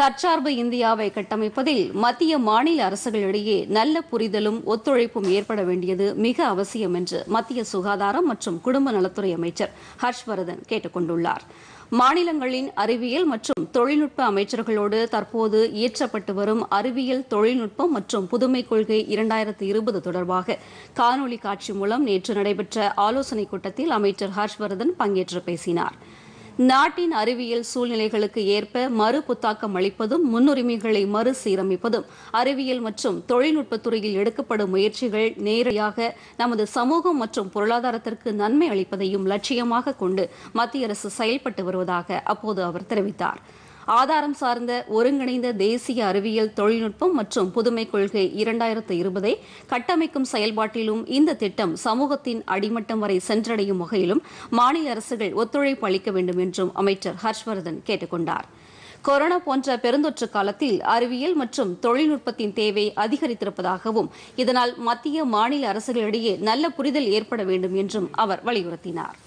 தற்சார்பு இந்தியாவை கட்டமைப்பதில் மத்திய மாநில அரசுகளிடையே நல்ல புரிதலும் ஒத்துழைப்பும் ஏற்பட வேண்டியது மிக அவசியம் என்று மத்திய சுகாதாரம் மற்றும் குடும்ப நலத்துறை அமைச்சர் ஹர்ஷ்வர்தன் கேட்டுக் கொண்டுள்ளார் மாநிலங்களின் அறிவியல் மற்றும் தொழில்நுட்ப அமைச்சர்களோடு தற்போது இயற்றப்பட்டு வரும் அறிவியல் தொழில்நுட்பம் மற்றும் புதுமை கொள்கை இரண்டாயிரத்து இருபது தொடர்பாக காணொலி காட்சி மூலம் நேற்று நடைபெற்ற ஆலோசனைக் கூட்டத்தில் அமைச்சர் ஹர்ஷ்வர்தன் பங்கேற்று பேசினாா் நாட்டின் அறிவியல் சூழ்நிலைகளுக்கு ஏற்ப மறு புத்தாக்கம் அளிப்பதும் முன்னுரிமைகளை மறுசீரமைப்பதும் அறிவியல் மற்றும் தொழில்நுட்பத்துறையில் எடுக்கப்படும் முயற்சிகள் நேரடியாக நமது சமூகம் மற்றும் பொருளாதாரத்திற்கு நன்மை அளிப்பதையும் லட்சியமாக கொண்டு மத்திய அரசு செயல்பட்டு வருவதாக அப்போது அவர் தெரிவித்தார் ஆதாரம் சார்ந்த ஒருங்கிணைந்த தேசிய அறிவியல் தொழில்நுட்பம் மற்றும் புதுமை கொள்கை இரண்டாயிரத்து இருபதை கட்டமைக்கும் செயல்பாட்டிலும் இந்த திட்டம் சமூகத்தின் அடிமட்டம் வரை சென்றடையும் வகையிலும் மாநில அரசுகள் ஒத்துழைப்பு அளிக்க வேண்டும் என்றும் அமைச்சர் ஹர்ஷ்வர்தன் கேட்டுக் கொண்டார் கொரோனா போன்ற பெருந்தொற்று காலத்தில் அறிவியல் மற்றும் தொழில்நுட்பத்தின் தேவை அதிகரித்திருப்பதாகவும் இதனால் மத்திய மாநில அரசுகளிடையே நல்ல புரிதல் ஏற்பட வேண்டும் என்றும் அவர் வலியுறுத்தினார்